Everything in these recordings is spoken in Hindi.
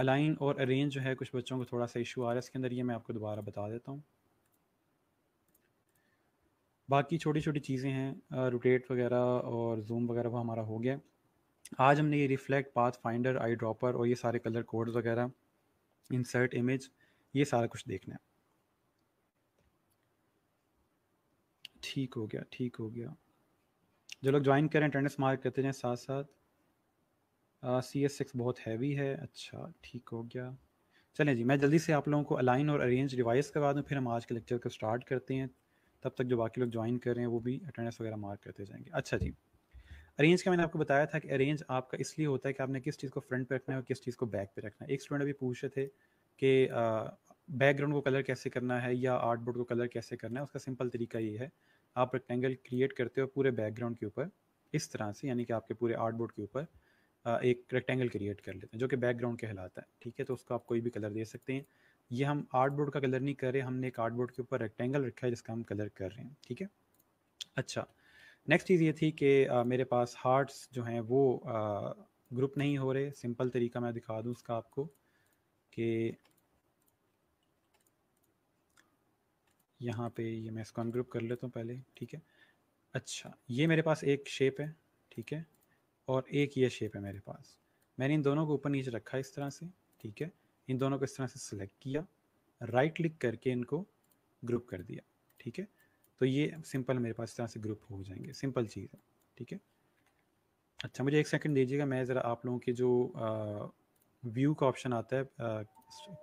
अलाइन और अरेंज जो है कुछ बच्चों को थोड़ा सा इशू आ रहा है इसके अंदर ये मैं आपको दोबारा बता देता हूँ बाकी छोटी छोटी चीज़ें हैं रोटेट वगैरह और जूम वगैरह वो हमारा हो गया आज हमने ये reflect path finder eye dropper और ये सारे कलर कोड्स वगैरह इंसर्ट इमेज ये सारा कुछ देखना है ठीक हो गया ठीक हो गया जो लोग ज्वाइन करें अटेंडेंस मार्क करते जाएँ साथ साथ सी एस सिक्स बहुत हैवी है अच्छा ठीक हो गया चलें जी मैं जल्दी से आप लोगों को अलाइन और अरेंज डिवाइस करवा दूँ फिर हम आज के लेक्चर को स्टार्ट करते हैं तब तक जो बाकी लोग ज्वाइन कर रहे हैं वो भी अटेंडेंस वगैरह मार्क करते जाएंगे अच्छा जी अरेंज का मैंने आपको बताया था कि अरेंज आपका इसलिए होता है कि आपने किस चीज़ को फ्रंट पर रखना है और किस चीज़ को बैक पर रखना है एक स्टूडेंट अभी पूछ रहे थे कि बैकग्राउंड को कलर कैसे करना है या आर्ट बोर्ड को कलर कैसे करना है उसका सिंपल तरीका ये है आप रेक्टेंगल क्रिएट करते हो पूरे बैकग्राउंड के ऊपर इस तरह से यानी कि आपके पूरे आर्ट बोर्ड के ऊपर एक रेक्टेंगल क्रिएट कर लेते हैं जो कि बैकग्राउंड कहलाता है ठीक है तो उसको आप कोई भी कलर दे सकते हैं ये हम आर्ट बोर्ड का कलर नहीं कर रहे हमने एक आर्ट बोर्ड के ऊपर रेक्टेंगल रखा है जिसका हम कलर कर रहे हैं ठीक है अच्छा नेक्स्ट चीज़ ये थी कि मेरे पास हार्ट्स जो हैं वो ग्रुप नहीं हो रहे सिंपल तरीका मैं दिखा दूँ उसका आपको कि यहाँ पे ये मैं इसको अनग्रुप कर लेता हूँ पहले ठीक है अच्छा ये मेरे पास एक शेप है ठीक है और एक ये शेप है मेरे पास मैंने इन दोनों को ऊपर नीचे रखा है इस तरह से ठीक है इन दोनों को इस तरह से सिलेक्ट किया राइट क्लिक करके इनको ग्रुप कर दिया ठीक है तो ये सिंपल मेरे पास इस तरह से ग्रुप हो जाएंगे सिंपल चीज़ है ठीक है अच्छा मुझे एक सेकंड दीजिएगा मैं ज़रा आप लोगों के जो व्यू का ऑप्शन आता है आ,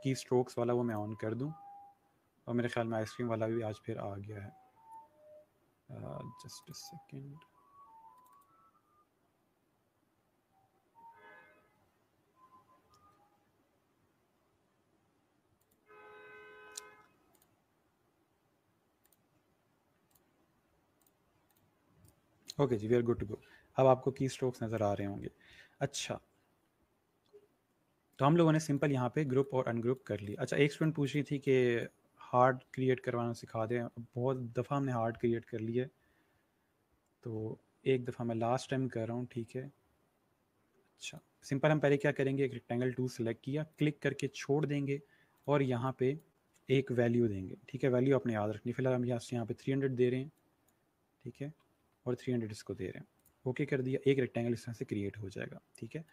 की स्ट्रोक्स वाला वो मैं ऑन कर दूँ और मेरे ख्याल में आइसक्रीम वाला भी आज फिर आ गया है जस्ट अ ओके जी we are good to go अब आपको की स्ट्रोक्स नज़र आ रहे होंगे अच्छा तो हम लोगों ने सिंपल यहाँ पे ग्रुप और अनग्रुप कर लिया अच्छा एक स्टूडेंट पूछ रही थी कि हार्ड क्रिएट करवाना सिखा दें बहुत दफ़ा हमने हार्ड क्रिएट कर लिया तो एक दफ़ा मैं लास्ट टाइम कर रहा हूँ ठीक है अच्छा सिंपल हम पहले क्या करेंगे एक रेक्टेंगल टू सेलेक्ट किया क्लिक करके छोड़ देंगे और यहाँ पे एक वैल्यू देंगे ठीक है वैल्यू आपने याद रखनी फिलहाल हम यहाँ से यहाँ पे थ्री हंड्रेड दे रहे हैं ठीक है और थ्री हंड्रेड इसको दे रहे हैं ओके कर दिया एक रेक्टेंगल इस तरह से क्रिएट हो जाएगा ठीक है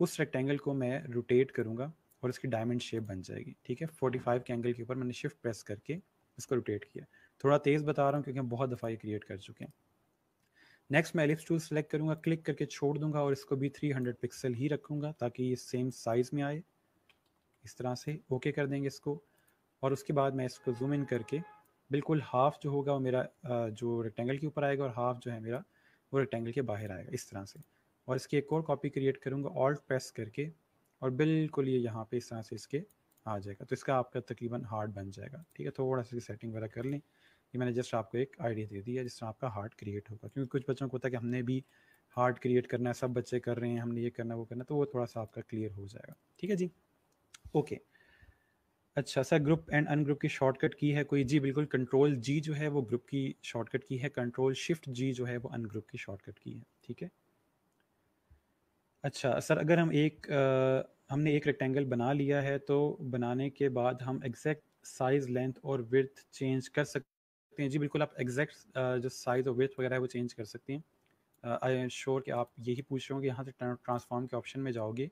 उस रेक्टेंगल को मैं रोटेट करूँगा और इसकी डायमंड शेप बन जाएगी ठीक है फोर्टी फाइव के एंगल के ऊपर मैंने शिफ्ट प्रेस करके इसको रोटेट किया थोड़ा तेज़ बता रहा हूँ क्योंकि हम बहुत दफ़ा ये क्रिएट कर चुके हैं नेक्स्ट मैं एलिप्स टूल सेलेक्ट करूँगा क्लिक करके छोड़ दूंगा और इसको भी थ्री हंड्रेड पिक्सल ही रखूँगा ताकि ये सेम साइज़ में आए इस तरह से ओके कर देंगे इसको और उसके बाद मैं इसको जूम इन करके बिल्कुल हाफ जो होगा वो मेरा जो रेक्टेंगल के ऊपर आएगा और हाफ जो है मेरा वो रेक्टेंगल के बाहर आएगा इस तरह से और इसकी एक और कॉपी क्रिएट करूँगा ऑल्ट प्रेस करके और बिल्कुल ये यहाँ पे इस तरह से इसके आ जाएगा तो इसका आपका तकरीबन हार्ट बन जाएगा ठीक है थोड़ा सा सेटिंग वगैरह कर लें ये मैंने जस्ट आपको एक आइडिया दे दिया जिस तरह आपका हार्ट क्रिएट होगा क्योंकि कुछ बच्चों को होता है कि हमने भी हार्ट क्रिएट करना है सब बच्चे कर रहे हैं हमने ये करना वो करना तो वो थोड़ा सा आपका क्लियर हो जाएगा ठीक है जी ओके अच्छा सर ग्रुप एंड अनग्रुप की शॉर्टकट की है कोई जी बिल्कुल कंट्रोल जी जो है वो ग्रुप की शॉर्टकट की है कंट्रोल शिफ्ट जी जो है वो अनग्रुप की शॉर्टकट की है ठीक है अच्छा सर अगर हम एक आ, हमने एक रेक्टेंगल बना लिया है तो बनाने के बाद हम एग्जैक्ट साइज लेंथ और विर्थ चेंज कर सकते हैं जी बिल्कुल आप एग्जैक्ट जो साइज़ और विर्थ वगैरह है वो चेंज कर सकते हैं आई एम श्योर कि आप यही पूछ रहे हो कि यहाँ से ट्रांसफॉर्म के ऑप्शन में जाओगे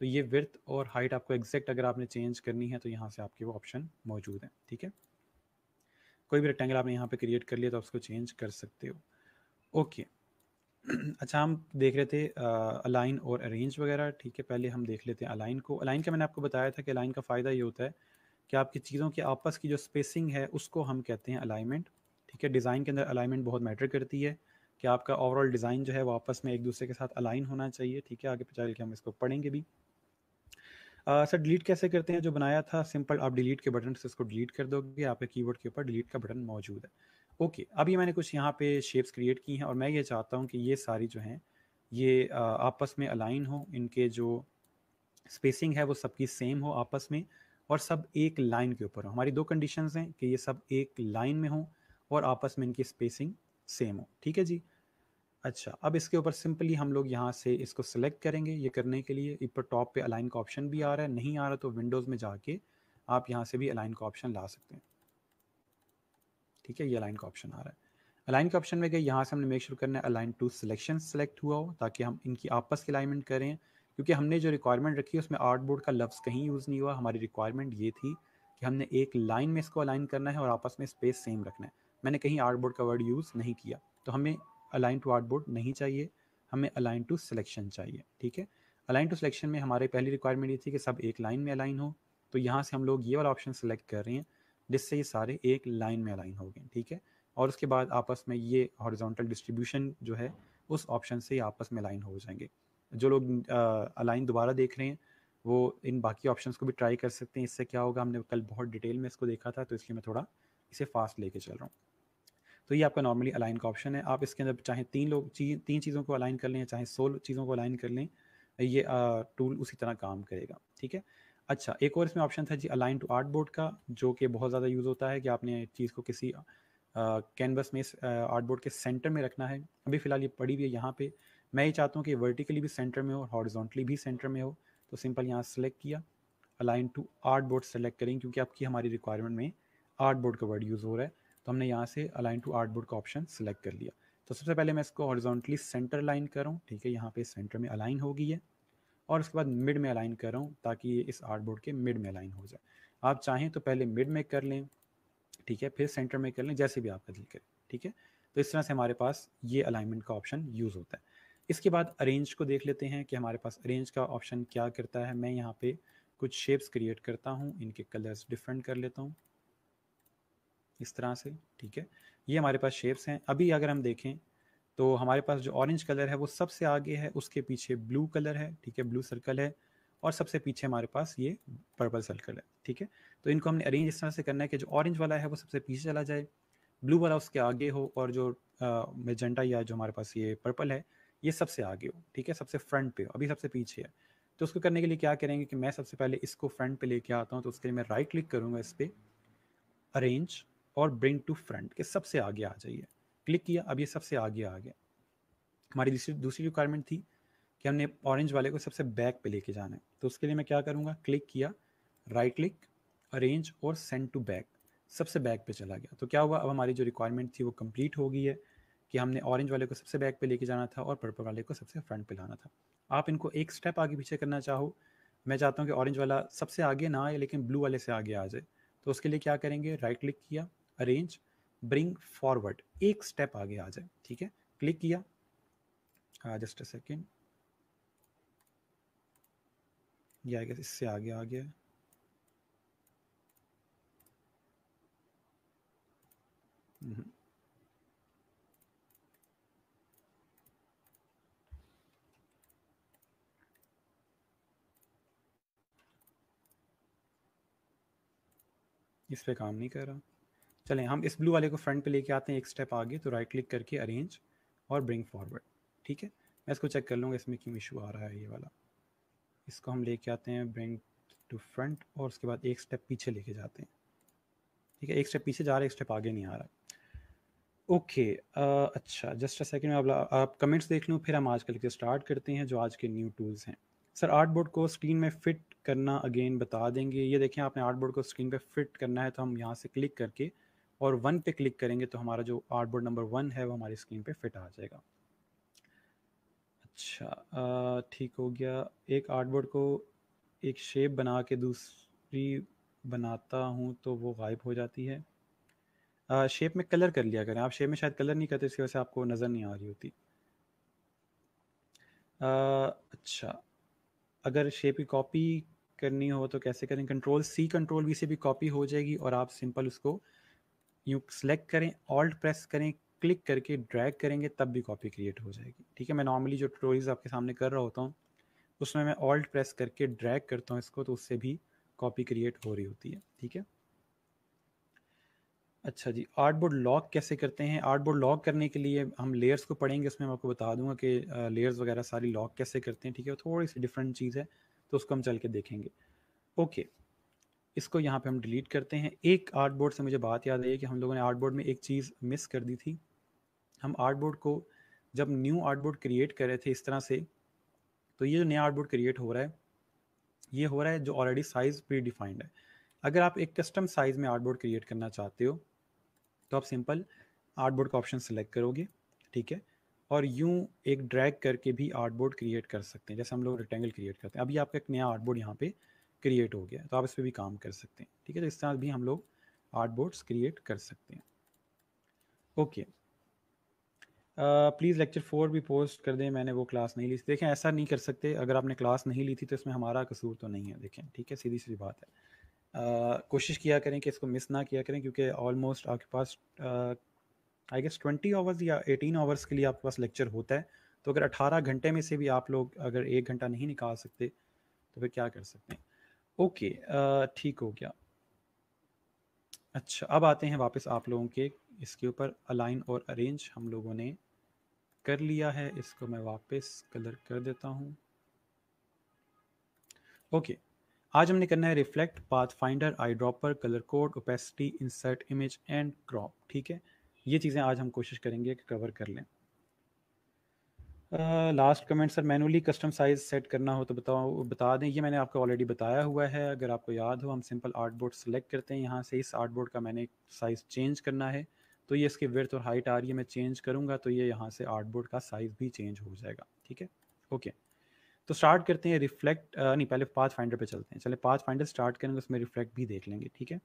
तो ये विर्थ और हाइट आपको एग्जैक्ट अगर आपने चेंज करनी है तो यहाँ से आपके वो ऑप्शन मौजूद हैं ठीक है कोई भी रेक्टेंगल आपने यहाँ पे क्रिएट कर लिया तो आप उसको चेंज कर सकते हो ओके अच्छा हम देख रहे थे अलाइन और अरेंज वगैरह ठीक है पहले हम देख लेते हैं अलाइन को अलाइन का मैंने आपको बताया था कि अलाइन का फ़ायदा ये होता है कि आपकी चीज़ों की आपस की जो स्पेसिंग है उसको हम कहते हैं अलाइनमेंट ठीक है डिज़ाइन के अंदर अलाइनमेंट बहुत मैटर करती है कि आपका ओवरऑल डिज़ाइन जो है वो आपस में एक दूसरे के साथ अलाइन होना चाहिए ठीक है आगे चल के हम इसको पढ़ेंगे भी सर डिलीट कैसे करते हैं जो बनाया था सिंपल आप डिलीट के बटन से इसको डिलीट कर दोगे आपके कीबोर्ड के ऊपर डिलीट का बटन मौजूद है ओके okay, अभी मैंने कुछ यहाँ पे शेप्स क्रिएट की हैं और मैं ये चाहता हूँ कि ये सारी जो हैं ये आपस में अलाइन हो इनके जो स्पेसिंग है वो सबकी सेम हो आपस में और सब एक लाइन के ऊपर हो हमारी दो कंडीशंस हैं कि ये सब एक लाइन में हों और आपस में इनकी स्पेसिंग सेम हो ठीक है जी अच्छा अब इसके ऊपर सिंपली हम लोग यहाँ से इसको सिलेक्ट करेंगे ये करने के लिए ऊपर टॉप पे अलाइन का ऑप्शन भी आ रहा है नहीं आ रहा तो विंडोज़ में जाके आप यहाँ से भी अलाइन का ऑप्शन ला सकते हैं ठीक है ये अलाइन का ऑप्शन आ रहा है अलाइन के ऑप्शन में गए यहाँ से हमने मेक श्योर करना है अलाइन टू सिलेक्शन सेलेक्ट हुआ हो ताकि हम इनकी आपस की अलाइनमेंट करें क्योंकि हमने जो रिक्वायरमेंट रखी है उसमें आर्ट बोर्ड का लफ्ज़ कहीं यूज़ नहीं हुआ हमारी रिक्वायरमेंट ये थी कि हमने एक लाइन में इसको अलाइन करना है और आपस में स्पेस सेम रखना है मैंने कहीं आर्ट बोर्ड का वर्ड यूज़ नहीं किया तो हमें अलाइन टू आर्टबोर्ड नहीं चाहिए हमें अलाइन टू सिलेक्शन चाहिए ठीक है अलाइन टू सिलेक्शन में हमारे पहली रिक्वायरमेंट ये थी कि सब एक लाइन में अलाइन हो तो यहाँ से हम लोग ये वाला ऑप्शन सेलेक्ट कर रहे हैं जिससे ये सारे एक लाइन में अलाइन हो गए ठीक है और उसके बाद आपस में ये हॉरिजॉन्टल डिस्ट्रीब्यूशन जो है उस ऑप्शन से आपस में अलाइन हो जाएंगे जो लोग अलाइन दोबारा देख रहे हैं वो इन बाकी ऑप्शन को भी ट्राई कर सकते हैं इससे क्या होगा हमने कल बहुत डिटेल में इसको देखा था तो इसलिए मैं थोड़ा इसे फास्ट लेके चल रहा हूँ तो ये आपका नॉर्मली अलाइन का ऑप्शन है आप इसके अंदर चाहे तीन लोग ची, तीन चीज़ों को अलाइन कर लें चाहे सौ चीज़ों को अलाइन कर लें ये टूल उसी तरह काम करेगा ठीक है अच्छा एक और इसमें ऑप्शन था जी अलाइन टू आर्ट बोर्ड का जो कि बहुत ज़्यादा यूज़ होता है कि आपने चीज़ को किसी कैनवस में आर्ट बोर्ड के सेंटर में रखना है अभी फ़िलहाल ये पड़ी हुई है यहाँ पे मैं ये चाहता हूँ कि वर्टिकली भी सेंटर में हो और हॉरिजॉन्टली भी सेंटर में हो तो सिंपल यहाँ सेलेक्ट किया align to art board select करेंगे क्योंकि आपकी हमारी रिक्वायरमेंट में आर्ट बोर्ड का वर्ड यूज़ हो रहा है तो हमने यहाँ से अलाइन टू आर्टबोर्ड का ऑप्शन सेलेक्ट कर लिया तो सबसे पहले मैं इसको हॉरिजॉन्टली सेंटर लाइन कर रहा हूँ ठीक है यहाँ पे सेंटर में अलाइन होगी है और उसके बाद मिड में अलाइन कर रहा हूँ ताकि ये इस आर्टबोर्ड के मिड में अलाइन हो जाए आप चाहें तो पहले मिड में कर लें ठीक है फिर सेंटर में कर लें जैसे भी आपका दिल करें ठीक है तो इस तरह से हमारे पास ये अलाइनमेंट का ऑप्शन यूज़ होता है इसके बाद अरेंज को देख लेते हैं कि हमारे पास अरेंज का ऑप्शन क्या करता है मैं यहाँ पे कुछ शेप्स क्रिएट करता हूँ इनके कलर्स डिफरेंट कर लेता हूँ इस तरह से ठीक है ये हमारे पास शेप्स हैं अभी अगर हम देखें तो हमारे पास जो ऑरेंज कलर है वो सबसे आगे है उसके पीछे ब्लू कलर है ठीक है ब्लू सर्कल है और सबसे पीछे हमारे पास ये पर्पल सर्कल है ठीक है तो इनको हमने अरेंज इस तरह से करना है कि जो ऑरेंज वाला है वो सबसे पीछे चला जाए ब्लू वाला उसके आगे हो और जो मेजेंटा या जो हमारे पास ये पर्पल है ये सबसे आगे हो ठीक है सबसे फ्रंट पे हो अभी सबसे पीछे है तो उसको करने के लिए क्या करेंगे कि मैं सबसे पहले इसको फ्रंट पे लेके आता हूँ तो उसके लिए मैं राइट क्लिक करूँगा इस पर अरेंज और ब्रिंग टू फ्रंट के सबसे आगे आ जाइए क्लिक किया अब ये सबसे आगे आ गया हमारी दूसरी दूसरी रिक्वायरमेंट थी कि हमने ऑरेंज वाले को सबसे बैक पे लेके जाना है तो उसके लिए मैं क्या करूँगा क्लिक किया राइट क्लिक अरेंज और सेंड टू बैक सबसे बैक पे चला गया तो क्या हुआ अब हमारी जो रिक्वायरमेंट थी वो कंप्लीट हो गई है कि हमने ऑरेंज वाले को सबसे बैक पे लेके जाना था और पर्पल वाले को सबसे फ्रंट पे लाना था आप इनको एक स्टेप आगे पीछे करना चाहो मैं चाहता हूँ कि ऑरेंज वाला सबसे आगे ना आए लेकिन ब्लू वाले से आगे आ जाए तो उसके लिए क्या करेंगे राइट क्लिक किया अरेंज ब्रिंग फॉरवर्ड एक स्टेप आगे आ जाए ठीक है क्लिक किया जस्ट अ सेकेंड ये गया इससे आगे आ गया हम्म। इस पे काम नहीं कर रहा चलें हम इस ब्लू वाले को फ्रंट पे लेके आते हैं एक स्टेप आगे तो राइट क्लिक करके अरेंज और ब्रिंग फॉरवर्ड ठीक है मैं इसको चेक कर लूँगा इसमें क्यों इशू आ रहा है ये वाला इसको हम लेके आते हैं ब्रिंग टू फ्रंट और उसके बाद एक स्टेप पीछे लेके जाते हैं ठीक है एक स्टेप पीछे जा रहा है एक स्टेप आगे नहीं आ रहा ओके okay, uh, अच्छा जस्ट अ सेकेंड में आप, कमेंट्स देख लूँ फिर हम आजकल के स्टार्ट करते हैं जो आज के न्यू टूल्स हैं सर आर्ट बोर्ड को स्क्रीन में फिट करना अगेन बता देंगे ये देखें आपने आर्ट बोर्ड को स्क्रीन पे फिट करना है तो हम यहाँ से क्लिक करके और वन पे क्लिक करेंगे तो हमारा जो आर्टबोर्ड नंबर वन है वो हमारी स्क्रीन पे फिट आ जाएगा अच्छा ठीक हो गया एक आर्टबोर्ड को एक शेप बना के दूसरी बनाता हूँ तो वो गायब हो जाती है आ, शेप में कलर कर लिया करें आप शेप में शायद कलर नहीं करते इसकी वजह से आपको नज़र नहीं आ रही होती आ, अच्छा अगर शेप की कॉपी करनी हो तो कैसे करें कंट्रोल सी कंट्रोल वी से भी कॉपी हो जाएगी और आप सिंपल उसको यू सेलेक्ट करें ऑल्ट प्रेस करें क्लिक करके ड्रैग करेंगे तब भी कॉपी क्रिएट हो जाएगी ठीक है मैं नॉर्मली जो ट्रोरीज आपके सामने कर रहा होता हूँ उसमें मैं ऑल्ट प्रेस करके ड्रैग करता हूँ इसको तो उससे भी कॉपी क्रिएट हो रही होती है ठीक है अच्छा जी आर्ट बोर्ड लॉक कैसे करते हैं आर्ट बोर्ड लॉक करने के लिए हम लेयर्स को पढ़ेंगे उसमें मैं आपको बता दूंगा कि लेयर्स वगैरह सारी लॉक कैसे करते हैं ठीक है थोड़ी सी डिफरेंट चीज़ है तो उसको हम चल के देखेंगे ओके okay. इसको यहाँ पे हम डिलीट करते हैं एक आर्ट बोर्ड से मुझे बात याद आई कि हम लोगों ने आर्ट बोर्ड में एक चीज़ मिस कर दी थी हम आर्ट बोर्ड को जब न्यू आर्ट बोर्ड क्रिएट कर रहे थे इस तरह से तो ये जो नया आर्ट बोर्ड क्रिएट हो रहा है ये हो रहा है जो ऑलरेडी साइज़ प्री डिफाइंड है अगर आप एक कस्टम साइज़ में आर्ट बोर्ड क्रिएट करना चाहते हो तो आप सिंपल आर्ट बोर्ड का ऑप्शन सेलेक्ट करोगे ठीक है और यूँ एक ड्रैग करके भी आर्ट बोर्ड क्रिएट कर सकते हैं जैसे हम लोग रेक्टेंगल क्रिएट करते हैं अभी आपका एक नया आर्ट बोर्ड यहाँ पे क्रिएट हो गया तो आप इस पर भी काम कर सकते हैं ठीक है तो इस तरह भी हम लोग आर्ट बोर्ड्स क्रिएट कर सकते हैं ओके प्लीज़ लेक्चर फोर भी पोस्ट कर दें मैंने वो क्लास नहीं ली देखें ऐसा नहीं कर सकते अगर आपने क्लास नहीं ली थी तो इसमें हमारा कसूर तो नहीं है देखें ठीक है सीधी सी बात है Uh, कोशिश किया करें कि इसको मिस ना किया करें क्योंकि ऑलमोस्ट आपके पास आई गेस ट्वेंटी आवर्स या एटीन आवर्स के लिए आपके पास लेक्चर होता है तो अगर अठारह घंटे में से भी आप लोग अगर एक घंटा नहीं निकाल सकते तो फिर क्या कर सकते हैं ओके ठीक हो गया अच्छा अब आते हैं वापस आप लोगों के इसके ऊपर अलाइन और अरेंज हम लोगों ने कर लिया है इसको मैं वापस कलर कर देता हूँ ओके आज हमने करना है reflect path finder eye dropper colour code opacity insert image and crop ठीक है ये चीज़ें आज हम कोशिश करेंगे कि कवर कर लें last comment sir manually custom size set करना हो तो बताओ बता दें ये मैंने आपको ऑलरेडी बताया हुआ है अगर आपको याद हो हम सिंपल आर्ट बोर्ड सेलेक्ट करते हैं यहाँ से इस आर्ट बोर्ड का मैंने साइज़ चेंज करना है तो ये इसकी विर्थ और हाइट आ रही है मैं चेंज करूँगा तो ये यहाँ से आर्ट बोर्ड का साइज़ भी चेंज हो जाएगा ठीक है ओके तो स्टार्ट करते हैं रिफ्लेक्ट नहीं पहले पाथ फाइंडर पर चलते हैं चले पाथ फाइंडर स्टार्ट करेंगे उसमें रिफ्लेक्ट भी देख लेंगे ठीक है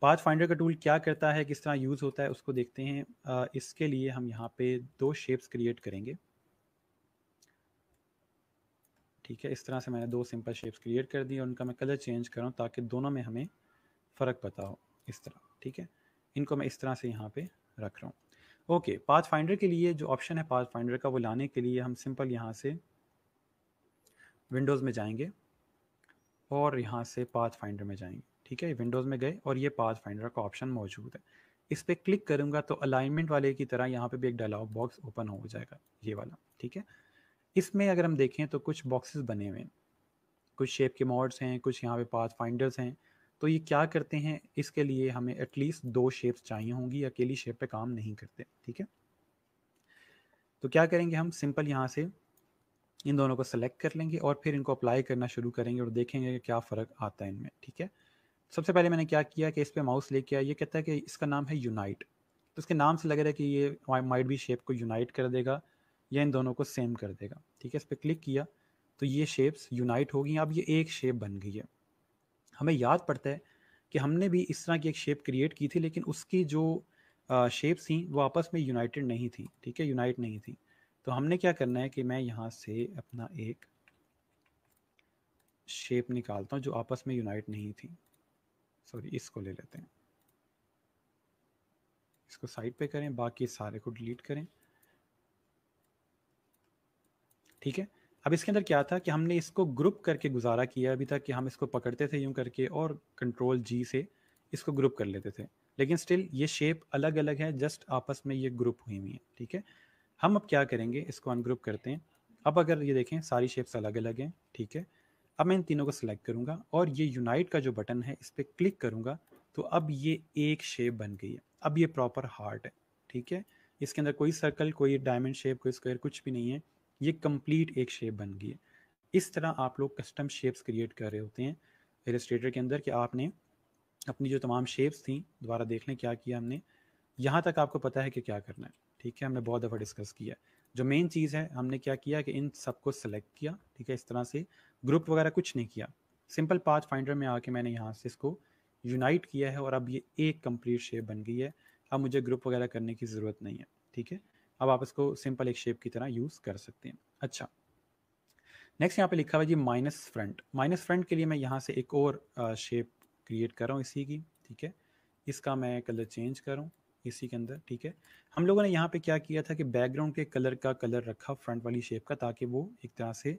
पाथ फाइंडर का टूल क्या करता है किस तरह यूज़ होता है उसको देखते हैं इसके लिए हम यहाँ पे दो शेप्स क्रिएट करेंगे ठीक है इस तरह से मैंने दो सिंपल शेप्स क्रिएट कर दी और उनका मैं कलर चेंज कर रहा हूँ ताकि दोनों में हमें फ़र्क पता हो इस तरह ठीक है इनको मैं इस तरह से यहाँ पे रख रहा हूँ ओके पाथ फाइंडर के लिए जो ऑप्शन है पाथ फाइंडर का वो लाने के लिए हम सिंपल यहाँ से विंडोज़ में जाएंगे और यहाँ से पाथ फाइंडर में जाएंगे ठीक है विंडोज़ में गए और ये पाथ फाइंडर का ऑप्शन मौजूद है इस पर क्लिक करूँगा तो अलाइनमेंट वाले की तरह यहाँ पे भी एक डायलॉग बॉक्स ओपन हो जाएगा ये वाला ठीक है इसमें अगर हम देखें तो कुछ बॉक्सेस बने हुए हैं कुछ शेप के मॉड्स हैं कुछ यहाँ पे पाथ फाइंडर्स हैं तो ये क्या करते हैं इसके लिए हमें एटलीस्ट दो शेप्स चाहिए होंगी अकेली शेप पे काम नहीं करते ठीक है तो क्या करेंगे हम सिंपल यहाँ से इन दोनों को सेलेक्ट कर लेंगे और फिर इनको अप्लाई करना शुरू करेंगे और देखेंगे कि क्या फ़र्क आता है इनमें ठीक है सबसे पहले मैंने क्या किया कि इस पर माउस लेके आया ये कहता है कि इसका नाम है यूनाइट तो इसके नाम से लग रहा है कि ये माइट भी शेप को यूनाइट कर देगा या इन दोनों को सेम कर देगा ठीक है इस पर क्लिक किया तो ये शेप्स यूनाइट हो गई अब ये एक शेप बन गई है हमें याद पड़ता है कि हमने भी इस तरह की एक शेप क्रिएट की थी लेकिन उसकी जो शेप्स थी वो आपस में यूनाइटेड नहीं थी ठीक है यूनाइट नहीं थी तो हमने क्या करना है कि मैं यहाँ से अपना एक शेप निकालता हूँ जो आपस में यूनाइट नहीं थी सॉरी इसको ले लेते हैं इसको साइड पे करें बाकी सारे को डिलीट करें ठीक है अब इसके अंदर क्या था कि हमने इसको ग्रुप करके गुजारा किया अभी तक कि हम इसको पकड़ते थे यूं करके और कंट्रोल जी से इसको ग्रुप कर लेते थे लेकिन स्टिल ये शेप अलग अलग है जस्ट आपस में ये ग्रुप हुई हुई है ठीक है हम अब क्या करेंगे इसको अनग्रुप करते हैं अब अगर ये देखें सारी शेप्स अलग अलग हैं ठीक है अब मैं इन तीनों को सिलेक्ट करूँगा और ये यूनाइट का जो बटन है इस पर क्लिक करूँगा तो अब ये एक शेप बन गई है अब ये प्रॉपर हार्ट है ठीक है इसके अंदर कोई सर्कल कोई डायमंड शेप कोई स्क्वायर कुछ भी नहीं है ये कंप्लीट एक शेप बन गई है इस तरह आप लोग कस्टम शेप्स क्रिएट कर रहे होते हैं एलिस्ट्रेटर के अंदर कि आपने अपनी जो तमाम शेप्स थी दोबारा देख लें क्या किया हमने यहाँ तक आपको पता है कि क्या करना है ठीक है हमने बहुत दफ़ा डिस्कस किया है जो मेन चीज़ है हमने क्या किया कि इन सबको सेलेक्ट किया ठीक है इस तरह से ग्रुप वगैरह कुछ नहीं किया सिंपल पाँच फाइंडर में आके मैंने यहाँ से इसको यूनाइट किया है और अब ये एक कंप्लीट शेप बन गई है अब मुझे ग्रुप वगैरह करने की ज़रूरत नहीं है ठीक है अब आप इसको सिंपल एक शेप की तरह यूज़ कर सकते हैं अच्छा नेक्स्ट यहाँ पे लिखा हुआ जी माइनस फ्रंट माइनस फ्रंट के लिए मैं यहाँ से एक और शेप क्रिएट कर रहा हूँ इसी की ठीक है इसका मैं कलर चेंज करूँ इसी के अंदर ठीक है हम लोगों ने यहाँ पे क्या किया था कि बैकग्राउंड के कलर का कलर रखा फ्रंट वाली शेप का ताकि वो एक तरह से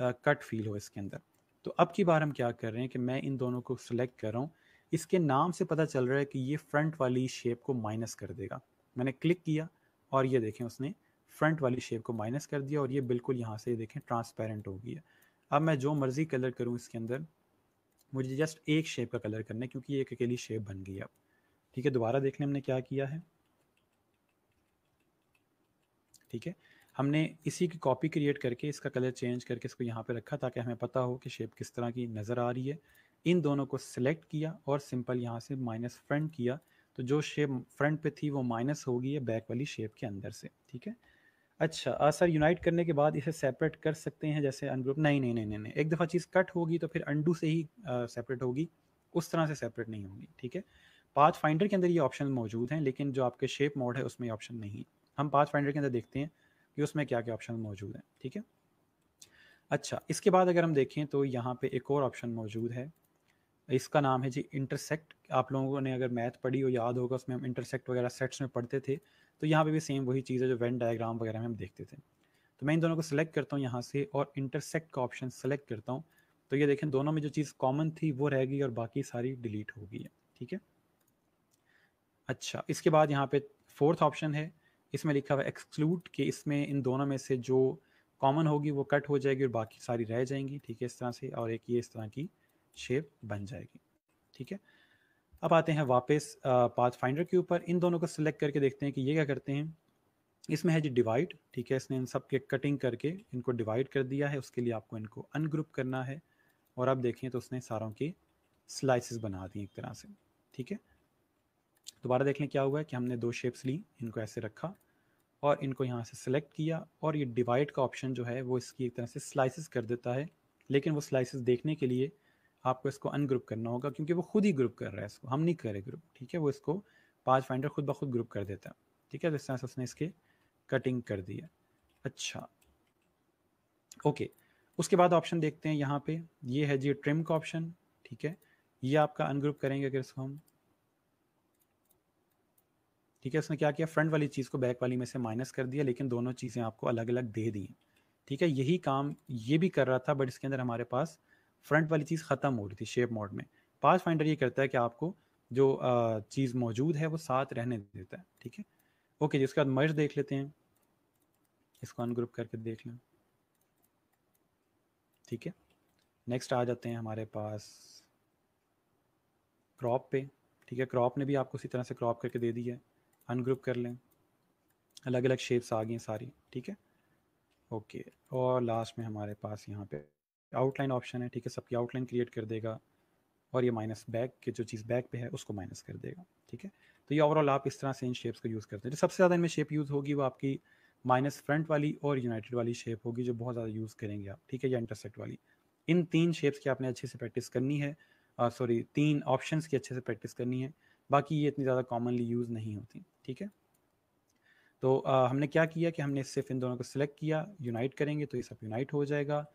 आ, कट फील हो इसके अंदर तो अब की बार हम क्या कर रहे हैं कि मैं इन दोनों को सिलेक्ट कर रहा हूँ इसके नाम से पता चल रहा है कि ये फ्रंट वाली शेप को माइनस कर देगा मैंने क्लिक किया और ये देखें उसने फ्रंट वाली शेप को माइनस कर दिया और ये बिल्कुल यहाँ से देखें ट्रांसपेरेंट हो गया है अब मैं जो मर्ज़ी कलर करूँ इसके अंदर मुझे जस्ट एक शेप का कलर करना है क्योंकि ये एक अकेली शेप बन गई अब ठीक है दोबारा देख लें हमने क्या किया है ठीक है हमने इसी की कॉपी क्रिएट करके इसका कलर चेंज करके इसको यहाँ पे रखा ताकि हमें पता हो कि शेप किस तरह की नज़र आ रही है इन दोनों को सिलेक्ट किया और सिंपल यहाँ से माइनस फ्रंट किया तो जो शेप फ्रंट पे थी वो माइनस होगी है बैक वाली शेप के अंदर से ठीक है अच्छा आ सर यूनाइट करने के बाद इसे सेपरेट कर सकते हैं जैसे अनग्रुप नहीं नहीं नहीं नहीं नहीं एक दफ़ा चीज़ कट होगी तो फिर अंडू से ही सेपरेट होगी उस तरह से सेपरेट नहीं होगी ठीक है पाथ फाइंडर के अंदर ये ऑप्शन मौजूद हैं लेकिन जो आपके शेप मोड है उसमें ऑप्शन नहीं हम पाथ फाइंडर के अंदर देखते हैं कि उसमें क्या क्या ऑप्शन मौजूद हैं ठीक है अच्छा इसके बाद अगर हम देखें तो यहाँ पे एक और ऑप्शन मौजूद है इसका नाम है जी इंटरसेक्ट आप लोगों ने अगर मैथ पढ़ी हो याद होगा उसमें हम इंटरसेक्ट वगैरह सेट्स में पढ़ते थे तो यहाँ पे भी सेम वही चीज़ है जो वेन डायग्राम वगैरह में हम देखते थे तो मैं इन दोनों को सिलेक्ट करता हूँ यहाँ से और इंटरसेक्ट का ऑप्शन सेलेक्ट करता हूँ तो ये देखें दोनों में जो चीज़ कॉमन थी वो रह गई और बाकी सारी डिलीट हो गई है ठीक है अच्छा इसके बाद यहाँ पे फोर्थ ऑप्शन है इसमें लिखा हुआ एक्सक्लूड कि इसमें इन दोनों में से जो कॉमन होगी वो कट हो जाएगी और बाकी सारी रह जाएंगी ठीक है इस तरह से और एक ये इस तरह की शेप बन जाएगी ठीक है अब आते हैं वापस पाथ फाइंडर के ऊपर इन दोनों को सिलेक्ट करके देखते हैं कि ये क्या करते हैं इसमें है जी डिवाइड ठीक है इसने इन सब के कटिंग करके इनको डिवाइड कर दिया है उसके लिए आपको इनको अनग्रुप करना है और अब देखें तो उसने सारों की स्लाइसिस बना दी एक तरह से ठीक है दोबारा देख लें क्या हुआ है कि हमने दो शेप्स ली इनको ऐसे रखा और इनको यहाँ से सिलेक्ट किया और ये डिवाइड का ऑप्शन जो है वो इसकी एक तरह से स्लाइसिस कर देता है लेकिन वो स्लाइसिस देखने के लिए आपको इसको अनग्रुप करना होगा क्योंकि वो खुद ही ग्रुप कर रहा है इसको हम नहीं कर रहे ग्रुप ठीक है वो इसको पाँच फाइंडर खुद ब खुद ग्रुप कर देता है ठीक है तो इस तरह से उसने इसके कटिंग कर दिया अच्छा ओके उसके बाद ऑप्शन देखते हैं यहाँ पे ये है जी ट्रिम का ऑप्शन ठीक है ये आपका अनग्रुप करेंगे अगर इसको हम ठीक है उसने क्या किया फ्रंट वाली चीज़ को बैक वाली में से माइनस कर दिया लेकिन दोनों चीज़ें आपको अलग अलग दे दी ठीक है यही काम ये भी कर रहा था बट इसके अंदर हमारे पास फ्रंट वाली चीज़ ख़त्म हो रही थी शेप मोड में पाँच फाइंडर ये करता है कि आपको जो चीज़ मौजूद है वो साथ रहने देता है ठीक है ओके जी उसके बाद मर्ज देख लेते हैं इसको अनग्रुप करके देख लें ठीक है नेक्स्ट आ जाते हैं हमारे पास क्रॉप पे ठीक है क्रॉप ने भी आपको इसी तरह से क्रॉप करके दे दी है अनग्रुप कर लें अलग अलग शेप्स आ गई हैं सारी ठीक है ओके और लास्ट में हमारे पास यहाँ पे आउटलाइन ऑप्शन है ठीक है सबकी आउटलाइन क्रिएट कर देगा और ये माइनस बैक के जो चीज़ बैक पे है उसको माइनस कर देगा ठीक है तो ये ओवरऑल आप इस तरह से इन शेप्स को यूज़ करते हैं जो सबसे ज़्यादा इनमें शेप यूज़ होगी वो आपकी माइनस फ्रंट वाली और यूनाइटेड वाली शेप होगी जो बहुत ज़्यादा यूज़ करेंगे आप ठीक है या इंटरसेक्ट वाली इन तीन शेप्स की आपने अच्छे से प्रैक्टिस करनी है सॉरी तीन ऑप्शंस की अच्छे से प्रैक्टिस करनी है बाकी ये इतनी ज़्यादा कॉमनली यूज़ नहीं होती ठीक है तो आ, हमने क्या किया कि हमने सिर्फ इन दोनों को सिलेक्ट किया यूनाइट करेंगे तो ये सब यूनाइट हो जाएगा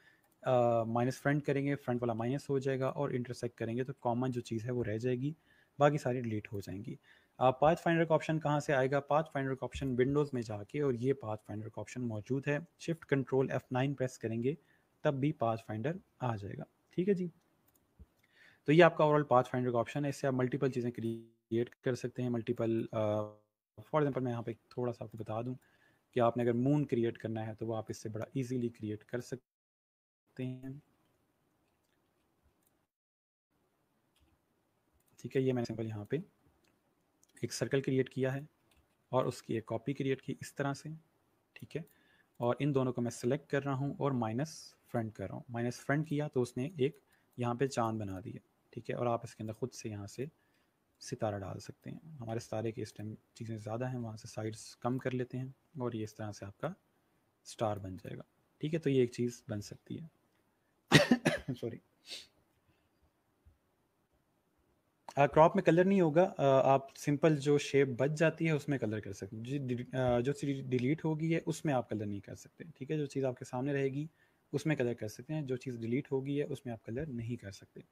माइनस फ्रंट करेंगे फ्रंट वाला माइनस हो जाएगा और इंटरसेक्ट करेंगे तो कॉमन जो चीज़ है वो रह जाएगी बाकी सारी डिलीट हो जाएंगी आप पाथ फाइंडर का ऑप्शन कहाँ से आएगा पाथ फाइंडर का ऑप्शन विंडोज़ में जाके और ये पाथ फाइंडर का ऑप्शन मौजूद है shift control F nine press करेंगे तब भी पाथ फाइंडर आ जाएगा ठीक है जी तो ये आपका ओवरऑल पाथ फाइंडर का ऑप्शन है इससे आप मल्टीपल चीज़ें क्रिएट क्रिएट कर सकते हैं मल्टीपल फॉर एग्जांपल मैं यहाँ पे थोड़ा सा आपको बता दूँ कि आपने अगर मून क्रिएट करना है तो वो आप इससे बड़ा इजीली क्रिएट कर सकते हैं ठीक है ये मैंने सिंपल यहाँ पे एक सर्कल क्रिएट किया है और उसकी एक कॉपी क्रिएट की इस तरह से ठीक है और इन दोनों को मैं सिलेक्ट कर रहा हूँ और माइनस फ्रंट कर रहा हूँ माइनस फ्रंट किया तो उसने एक यहाँ पे चांद बना दिया ठीक है और आप इसके अंदर ख़ुद से यहाँ से सितारा डाल सकते हैं हमारे सितारे के इस टाइम चीज़ें ज़्यादा हैं वहाँ से साइड्स कम कर लेते हैं और ये इस तरह से आपका स्टार बन जाएगा ठीक है तो ये एक चीज़ बन सकती है सॉरी क्रॉप में कलर नहीं होगा आप सिंपल जो शेप बच जाती है उसमें कलर कर सकते हैं जो चीज़ डिलीट होगी है उसमें आप कलर नहीं कर सकते ठीक है जो चीज़ आपके सामने रहेगी उसमें कलर कर सकते हैं जो चीज़ डिलीट होगी है उसमें आप कलर नहीं कर सकते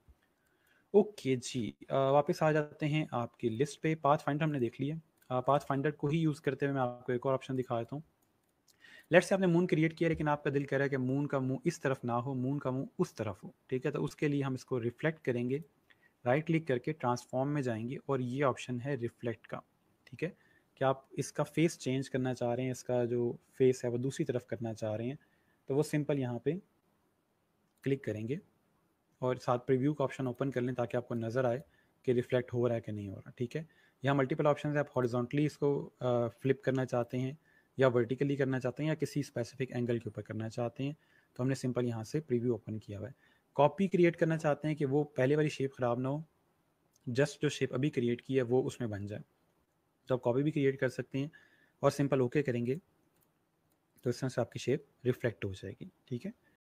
ओके जी वापस आ जाते हैं आपकी लिस्ट पे पाथ फाइंडर हमने देख लिया पाथ फाइंडर को ही यूज़ करते हुए मैं आपको एक और ऑप्शन दिखा देता हूँ लेट्स से आपने मून क्रिएट किया लेकिन आपका दिल कह रहा है कि मून का मुंह इस तरफ ना हो मून का मुंह उस तरफ हो ठीक है तो उसके लिए हम इसको रिफ्लेक्ट करेंगे राइट क्लिक करके ट्रांसफॉर्म में जाएंगे और ये ऑप्शन है रिफ्लेक्ट का ठीक है कि आप इसका फेस चेंज करना चाह रहे हैं इसका जो फेस है वो दूसरी तरफ करना चाह रहे हैं तो वो सिंपल यहाँ पे क्लिक करेंगे और साथ प्रीव्यू का ऑप्शन ओपन कर लें ताकि आपको नज़र आए कि रिफ्लेक्ट हो रहा है कि नहीं हो रहा ठीक है यहाँ मल्टीपल ऑप्शन है आप हॉरिजॉन्टली इसको फ्लिप करना चाहते हैं या वर्टिकली करना चाहते हैं या किसी स्पेसिफिक एंगल के ऊपर करना चाहते हैं तो हमने सिंपल यहाँ से प्रीव्यू ओपन किया हुआ है कॉपी क्रिएट करना चाहते हैं कि वो पहले वाली शेप ख़राब ना हो जस्ट जो शेप अभी क्रिएट की है वो उसमें बन जाए तो आप कॉपी भी क्रिएट कर सकते हैं और सिंपल ओके करेंगे तो इस तरह से आपकी शेप रिफ्लेक्ट हो जाएगी ठीक है